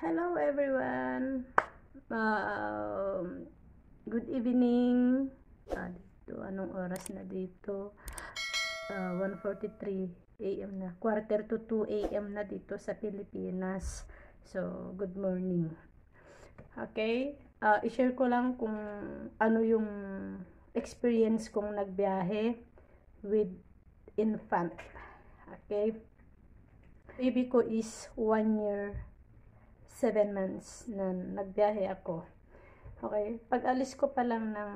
Hello everyone. Um, good evening. Ah, dito, anong oras na dito? Uh, 1.43 a.m. na. Quarter to 2 a.m. na dito sa Pilipinas. So, good morning. Okay? Uh, i-share ko lang kung ano yung experience kong nagbiyahe with infant. Okay? Baby ko is 1 year 7 months na nagbiyahe ako. Okay, pag alis ko pa lang ng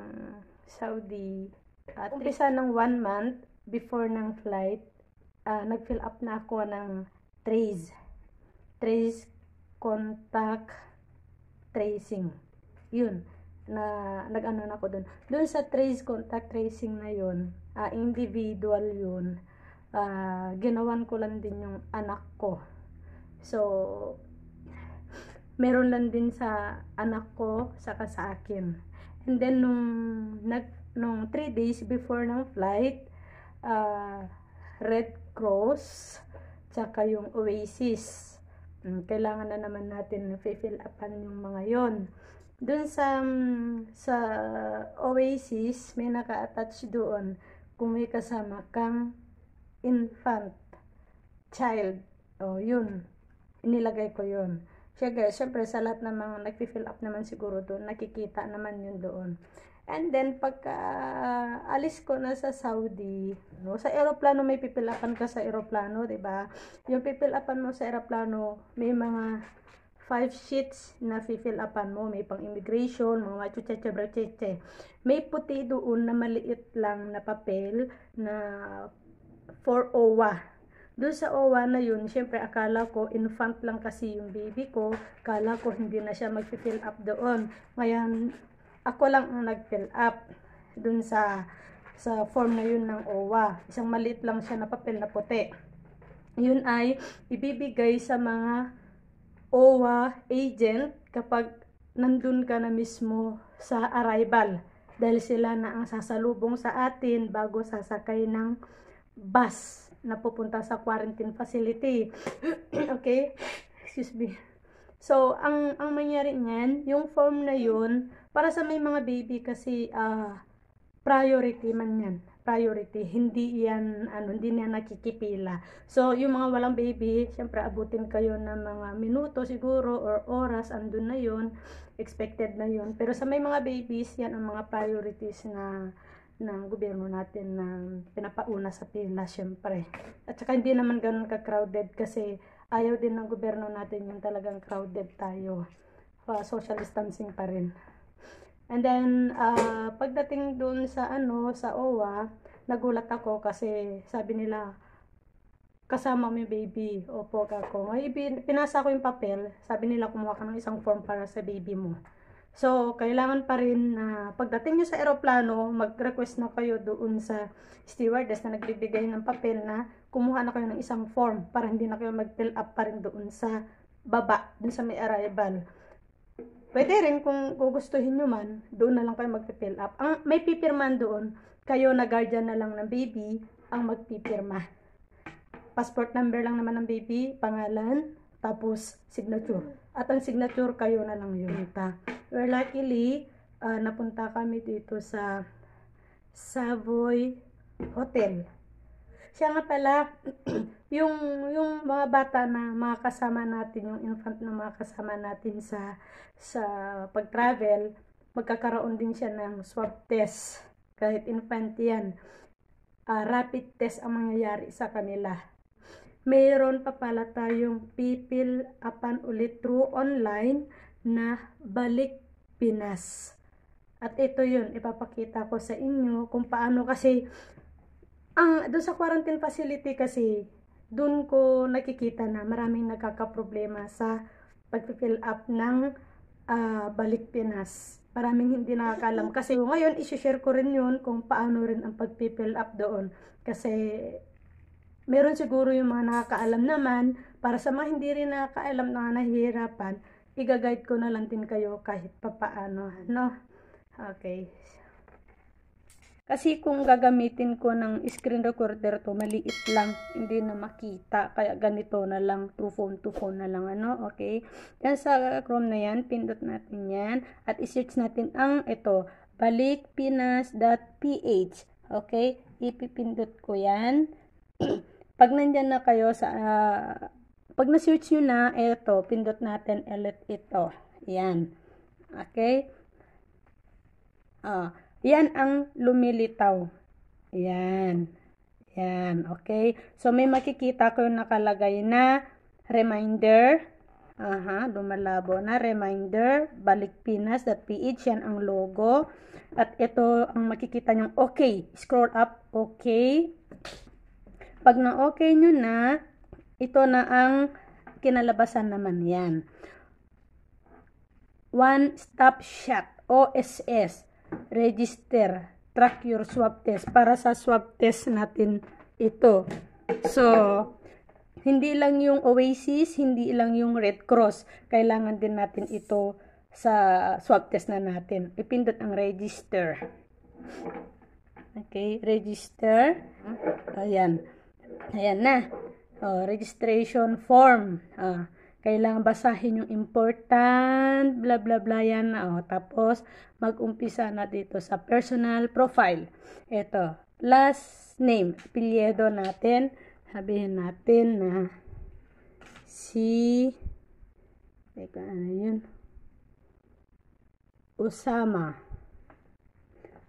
Saudi, at umpisa ng 1 month before ng flight, uh, nag-fill up na ako ng trace. Trace, contact, tracing. Yun, na nag-ano na ako doon. Doon sa trace, contact, tracing na yun, uh, individual yun, uh, ginawan ko lang din yung anak ko. So, meron lang din sa anak ko, saka sa akin. And then, nung, nag, nung 3 days before ng flight, uh, Red Cross, saka yung Oasis. Hmm, kailangan na naman natin fill upan yung mga yon. Doon sa, mm, sa Oasis, may naka-attach doon kung may kasama kang infant child. O, oh, yun. Inilagay ko yun. Siyempre, siyempre sa lahat ng mga nag-fill up naman siguro doon, nakikita naman yun doon. And then, pagka uh, alis ko na sa Saudi, no, sa aeroplano may pipilapan ka sa aeroplano, ba diba? Yung pipilapan mo sa aeroplano, may mga 5 sheets na fill upan mo. May pang immigration, mga chuchacha bracheche. May puti doon na maliit lang na papel na for OWA doon sa OWA na yun, syempre akala ko infant lang kasi yung baby ko. Akala ko hindi na siya mag-fill up doon. Ngayon, ako lang ang nag-fill up doon sa sa form na yun ng OWA. Isang maliit lang siya na papel na puti. Yun ay ibibigay sa mga OWA agent kapag nandun ka na mismo sa arrival. Dahil sila na ang sasalubong sa atin bago sasakay ng bus napupunta sa quarantine facility. okay? Excuse me. So, ang, ang mangyari niyan, yung form na yun, para sa may mga baby kasi uh, priority man yan. Priority. Hindi yan, ano, hindi niya nakikipila. So, yung mga walang baby, syempre abutin kayo ng mga minuto siguro or oras, andun na yun. Expected na yun. Pero sa may mga babies, yan ang mga priorities na ng gobyerno natin na pinapauna sa pila, syempre. At saka hindi naman ganun ka-crowded kasi ayaw din ng gobyerno natin yung talagang crowded tayo. Pa ah, social distancing pa rin. And then, uh, pagdating doon sa ano, sa OWA, nagulat ako kasi sabi nila, kasama mo yung baby. Opo, kako. Ngayon, pinasa ko yung papel. Sabi nila, kumuha ka ng isang form para sa baby mo. So, kailangan pa rin na pagdating nyo sa aeroplano, mag-request na kayo doon sa stewardess na nagbibigay ng papel na kumuha na kayo ng isang form para hindi na kayo mag-fill up pa rin doon sa baba, doon sa may arrival. Pwede rin kung gugustuhin nyo man, doon na lang kayo mag-fill up. Ang may pipirman doon, kayo na guardian na lang ng baby ang magpipirma. Passport number lang naman ng baby, pangalan, tapos signature. At ang signature kayo na lang yun. Ta. Well, luckily, uh, napunta kami dito sa Savoy Hotel. Siya nga pala, yung, yung mga bata na mga kasama natin, yung infant na mga kasama natin sa, sa pag-travel, magkakaroon din siya ng swab test. Kahit infant yan, uh, rapid test ang mangyayari sa kanila mayroon pa pala tayong pipil apan ulit through online na balik Pinas. At ito yun, ipapakita ko sa inyo kung paano kasi ang doon sa quarantine facility kasi doon ko nakikita na maraming nagkakaproblema sa pag-fill up ng uh, balik Pinas. Maraming hindi nakakalam kasi ngayon i-share ko rin yun kung paano rin ang pag-fill up doon kasi Meron siguro yung mga nakakaalam naman, para sa mga hindi rin nakakaalam na nahihirapan, igaguide ko na lang din kayo kahit papaano, no? Okay. Kasi kung gagamitin ko ng screen recorder to, maliit lang, hindi na makita. Kaya ganito na lang, to phone to phone na lang, ano, okay? Yan sa Chrome na yan, pindot natin yan. At isearch natin ang ito, balikpinas.ph. Okay? Ipipindot ko yan. Pag nandyan na kayo sa, uh, pag na-search nyo na, eto, pindot natin ulit ito. Yan. Okay? Uh, yan ang lumilitaw. Yan. Yan. Okay? So, may makikita ko yung nakalagay na reminder. Aha, lumalabo na. Reminder, balikpinas.ph, yan ang logo. At ito ang makikita niyong okay. Scroll up, okay. Pag na-okay nyo na, ito na ang kinalabasan naman yan. One Stop Shot, OSS. Register, track your swab test. Para sa swab test natin ito. So, hindi lang yung Oasis, hindi lang yung Red Cross. Kailangan din natin ito sa swab test na natin. Ipindot ang register. Okay, register. Ayan. Ayan na. O, oh, registration form. O, ah, kailangan basahin yung important, bla bla bla yan. Oh, tapos, mag-umpisa na dito sa personal profile. Ito, last name, apelyedo natin. Sabihin natin na si, teka, ano yun? Usama.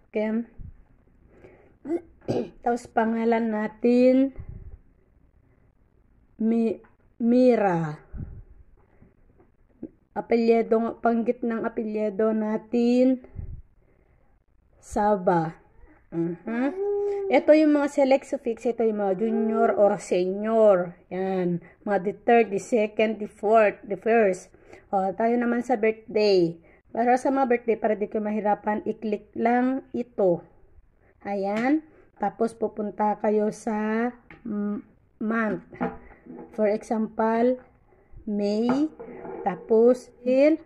Okay. Tapos pangalan natin, Mi Mira. Apelyedo, panggit ng apelyedo natin. Saba. Uh-huh. Ito yung mga select suffix. Ito yung mga junior or senior. Yan. Mga the third, the second, the fourth, the first. O, tayo naman sa birthday. Para sa mga birthday, para di kayo mahirapan, i-click lang ito. Ayan. Tapos pupunta kayo sa month. For example, May, tapos till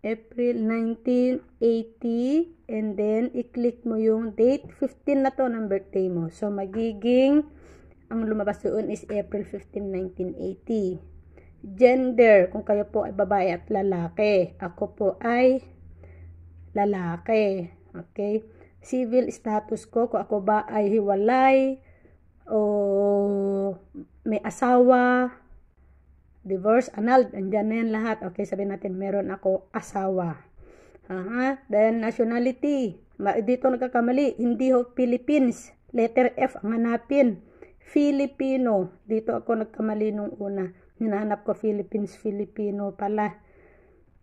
April 1980 and then i-click mo yung date 15 na to ng birthday mo. So magiging ang lumabas doon is April 15, 1980. Gender, kung kayo po ay babae at lalaki. Ako po ay lalaki. Okay? Civil status ko, kung ako ba ay hiwalay, o may asawa, divorce, annulled, andyan na yan lahat. Okay, sabihin natin, meron ako asawa. Aha, then nationality. Dito nagkakamali, hindi ho Philippines. Letter F ang hanapin. Filipino. Dito ako nagkamali nung una. Hinahanap ko Philippines, Filipino pala.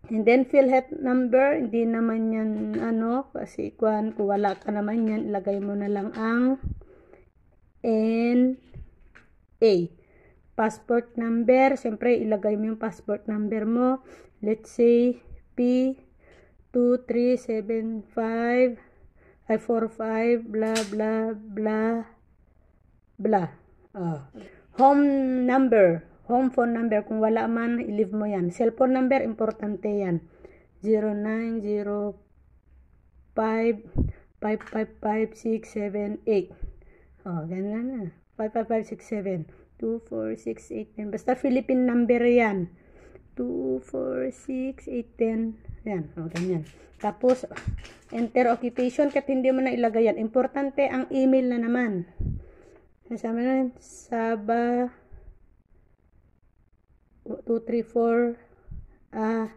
And then fill PhilHealth number, hindi naman yan ano, kasi kung wala ka naman yan, ilagay mo na lang ang and A. Passport number, siyempre ilagay mo yung passport number mo. Let's say P 2375 ay 45 blah blah blah blah. Ah. Oh. Home number, home phone number kung wala man, i-leave mo 'yan. Cellphone number importante 'yan. 0905 555678 Oh, ganun na. 55567. Basta Philippine number yan. 246810. Yan. O, oh, ganyan. Tapos, enter occupation. Kahit hindi mo na ilagay yan. Importante ang email na naman. Kasama na Saba 234 ah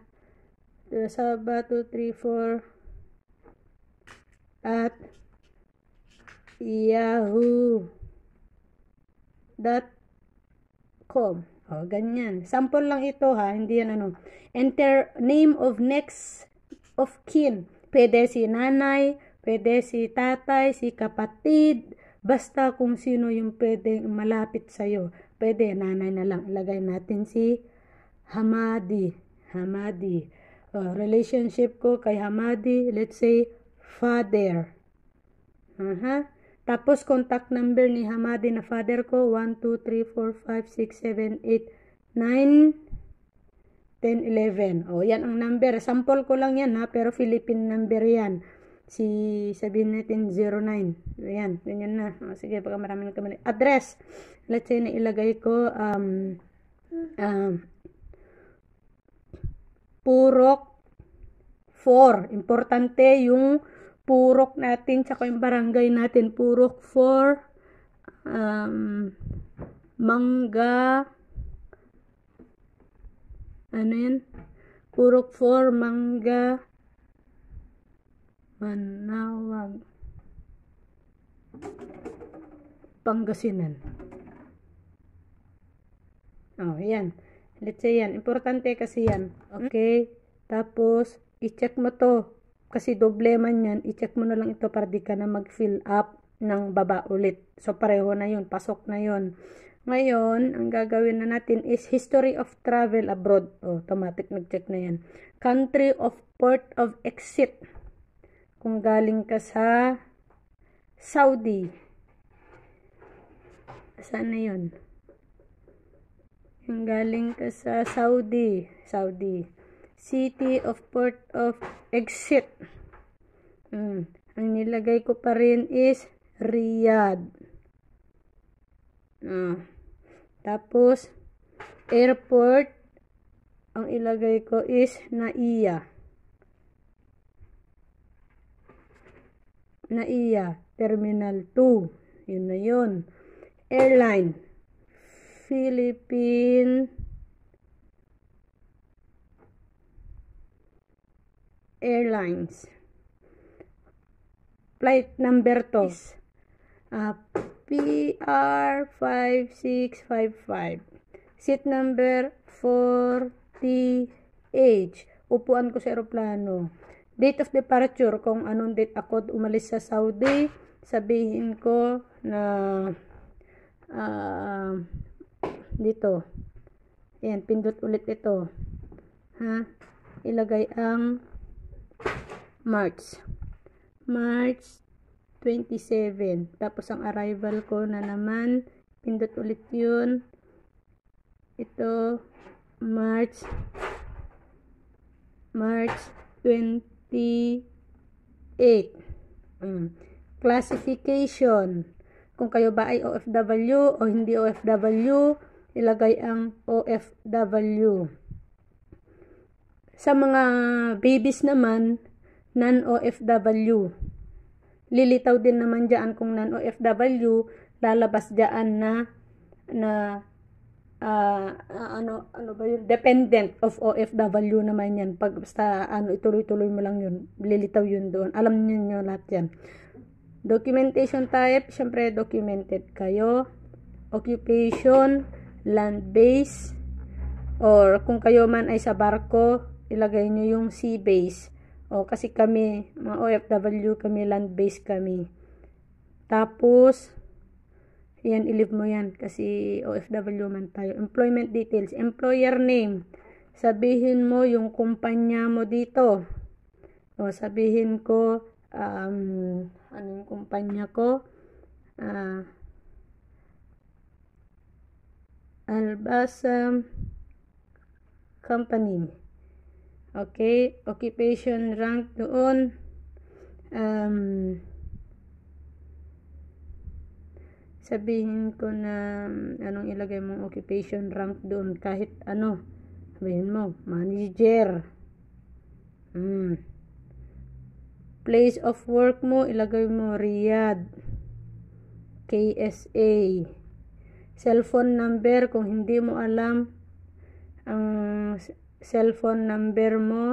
Saba 234 at yahoo.com. O, ganyan. Sample lang ito ha, hindi yan ano. Enter name of next of kin. Pwede si nanay, pwede si tatay, si kapatid, basta kung sino yung pwede malapit sa'yo. Pwede, nanay na lang. Ilagay natin si Hamadi. Hamadi. Uh, relationship ko kay Hamadi, let's say, father. Aha. Uh -huh. Tapos contact number ni Hamadi na father ko 1 2 10, 11. O, yan ang number. Sample ko lang yan ha, pero Philippine number yan. Si, sabihin natin 09. Ayan, ganyan na. O, sige, baka marami na kami. Address. Let's say na ilagay ko, um, um, Purok 4. Importante yung purok natin, tsaka yung barangay natin, purok for um, mangga, ano yan? Purok for mangga, manawag, Pangasinan. Oh, yan. Let's say yan. Importante kasi yan. Hmm? Okay? Tapos, i-check mo to kasi doble man yan, i-check mo na lang ito para di ka na mag-fill up ng baba ulit. So, pareho na yun. Pasok na yun. Ngayon, ang gagawin na natin is history of travel abroad. O, oh, automatic nag-check na yan. Country of port of exit. Kung galing ka sa Saudi. Saan na yun? Kung galing ka sa Saudi. Saudi. City of Port of Exit. Mm. Ang nilagay ko pa rin is Riyadh. Mm. Tapos, airport, ang ilagay ko is Naiya. Naiya, Terminal 2. Yun na yun. Airline, Philippine Airlines. Flight number to is uh, ah, PR5655. Seat number 40H. Upuan ko sa aeroplano. Date of departure, kung anong date ako umalis sa Saudi, sabihin ko na uh, dito. Ayan, pindot ulit ito. Ha? Ilagay ang March. March 27. Tapos ang arrival ko na naman, pindot ulit yun. Ito, March, March 28. Mm. Classification. Kung kayo ba ay OFW o hindi OFW, ilagay ang OFW. Sa mga babies naman, non-OFW. Lilitaw din naman dyan kung non-OFW, lalabas dyan na na uh, ano ano ba yun dependent of OFW naman yan pag basta ano ituloy-tuloy mo lang yun lilitaw yun doon alam niyo nyo lahat yan documentation type syempre documented kayo occupation land base or kung kayo man ay sa barko ilagay nyo yung sea base Oh, kasi kami, mga OFW kami, land-based kami. Tapos, yan, ilip mo yan. Kasi OFW man tayo. Employment details. Employer name. Sabihin mo yung kumpanya mo dito. O, oh, sabihin ko, um, ano yung kumpanya ko? Uh, ah, Albasam Company. Okay, occupation rank doon. Um, sabihin ko na um, anong ilagay mong occupation rank doon kahit ano. Sabihin mo, manager. Mm. Place of work mo, ilagay mo Riyadh. KSA. Cellphone number, kung hindi mo alam, ang um, cellphone number mo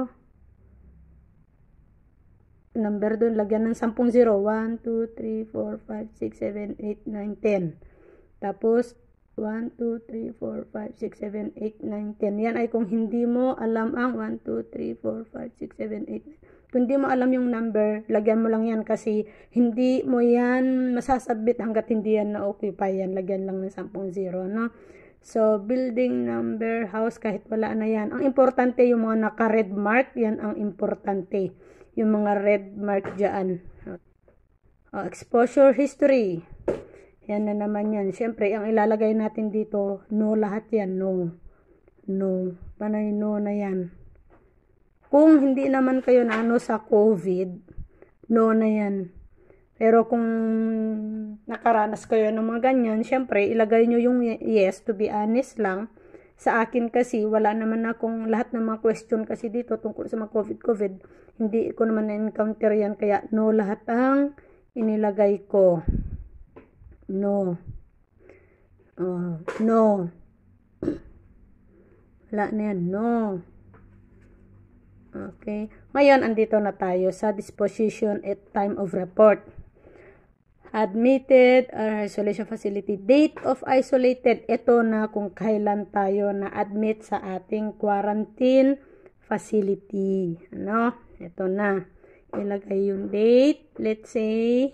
number doon, lagyan ng 10 0. 1, 2, 3, 4, 5, 6, 7, 8, 9, 10. Tapos, 1, 2, 3, 4, 5, 6, 7, 8, 9, 10. Yan ay kung hindi mo alam ang 1, 2, 3, 4, 5, 6, 7, 8, Kung hindi mo alam yung number, lagyan mo lang yan kasi hindi mo yan masasabit hanggat hindi yan na-occupy yan. Lagyan lang ng 10 0, no? So, building number, house, kahit wala na yan. Ang importante yung mga naka-red mark, yan ang importante. Yung mga red mark dyan. Oh, exposure history. Yan na naman yan. Siyempre, ang ilalagay natin dito, no lahat yan, no. No. Panay no na yan. Kung hindi naman kayo naano sa COVID, no na yan. Pero kung nakaranas kayo ng mga ganyan, syempre ilagay nyo yung yes, to be honest lang. Sa akin kasi, wala naman akong lahat ng mga question kasi dito tungkol sa mga COVID-COVID. Hindi ko naman na-encounter yan, kaya no lahat ang inilagay ko. No. Uh, no. Wala na yan. No. Okay. Ngayon, andito na tayo sa disposition at time of report admitted or isolation facility date of isolated ito na kung kailan tayo na admit sa ating quarantine facility ano ito na ilagay yung date let's say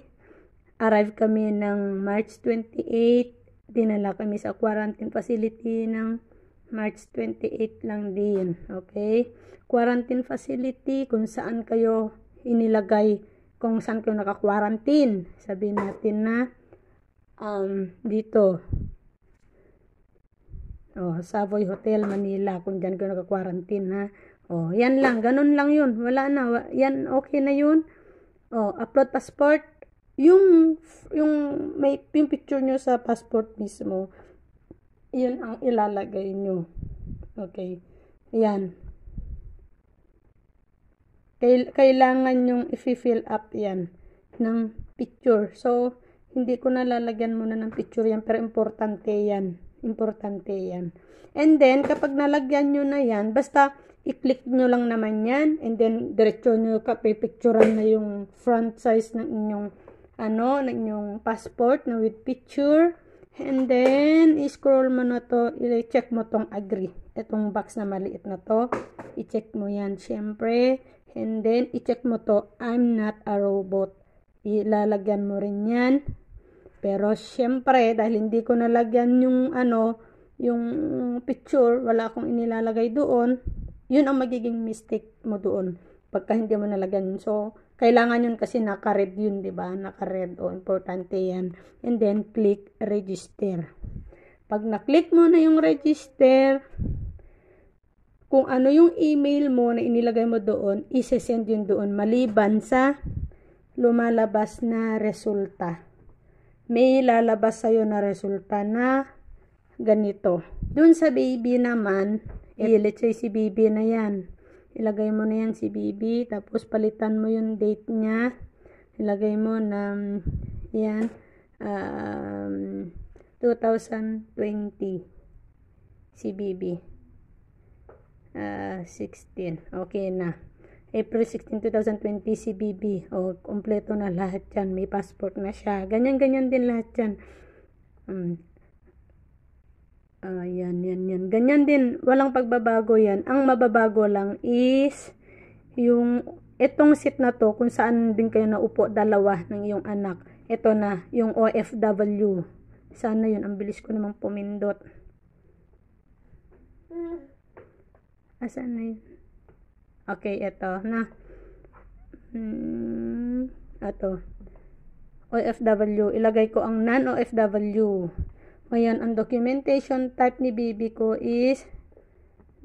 arrive kami ng March 28 dinala kami sa quarantine facility ng March 28 lang din okay quarantine facility kung saan kayo inilagay kung saan kayo naka-quarantine. Sabihin natin na um, dito. Oh, Savoy Hotel, Manila. Kung dyan kayo naka-quarantine ha. Oh, yan lang. Ganun lang yun. Wala na. Yan, okay na yun. Oh, upload passport. Yung, yung, may, yung picture nyo sa passport mismo, yun ang ilalagay nyo. Okay. Yan kailangan yung i-fill up yan ng picture. So, hindi ko na lalagyan muna ng picture yan, pero importante yan. Importante yan. And then, kapag nalagyan nyo na yan, basta i-click nyo lang naman yan, and then, diretso nyo kapipicturan na yung front size ng inyong, ano, ng inyong passport na with picture. And then, i-scroll mo na to, i-check mo tong agree. Itong box na maliit na to, i-check mo yan, syempre. And then, i-check mo to, I'm not a robot. Ilalagyan mo rin yan. Pero, syempre, dahil hindi ko nalagyan yung ano, yung picture, wala akong inilalagay doon, yun ang magiging mistake mo doon. Pagka hindi mo nalagyan. So, kailangan yun kasi naka-red yun, di ba? Naka-red. O, oh, importante yan. And then, click register. Pag na-click mo na yung register, kung ano yung email mo na inilagay mo doon, isesend yun doon maliban sa lumalabas na resulta. May lalabas sa'yo na resulta na ganito. Doon sa baby naman, eh, let's say si baby na yan. Ilagay mo na yan si baby, tapos palitan mo yung date niya. Ilagay mo na, yan, um, 2020 si baby uh, ah, 16. Okay na. April 16, 2020, CBB. O, kompleto na lahat yan. May passport na siya. Ganyan-ganyan din lahat yan. Um, uh, yan, yan, yan. Ganyan din. Walang pagbabago yan. Ang mababago lang is yung itong seat na to kung saan din kayo naupo dalawa ng iyong anak. Ito na, yung OFW. Sana yun. Ang bilis ko namang pumindot. Mm. Asan na yun? Okay, ito na. Hmm, ito. OFW. Ilagay ko ang non-OFW. Ngayon, ang documentation type ni baby ko is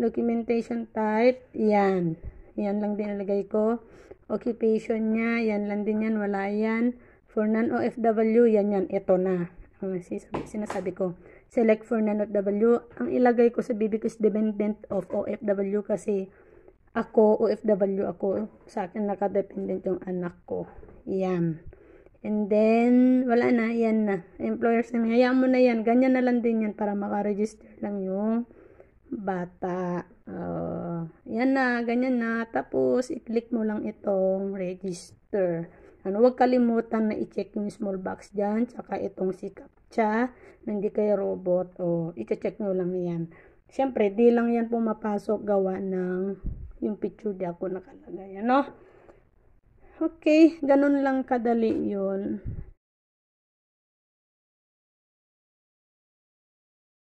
documentation type. Yan. Yan lang din ilagay ko. Occupation niya. Yan lang din yan. Wala yan. For non-OFW, yan yan. Ito na. Ah, sinasabi ko select for non W. Ang ilagay ko sa BB ko is dependent of OFW kasi ako, OFW ako. Sa akin nakadependent yung anak ko. Yan. And then, wala na. Yan na. Employers na, hayaan mo na yan. Ganyan na lang din yan para makaregister lang yung bata. Uh, yan na. Ganyan na. Tapos, i-click mo lang itong register. And huwag kalimutan na i-check yung small box dyan, tsaka itong si CAPTCHA, na hindi kayo robot, o i-check nyo lang yan. Siyempre, di lang yan pumapasok gawa ng yung picture di ako nakalagay, ano? Okay, ganun lang kadali yun.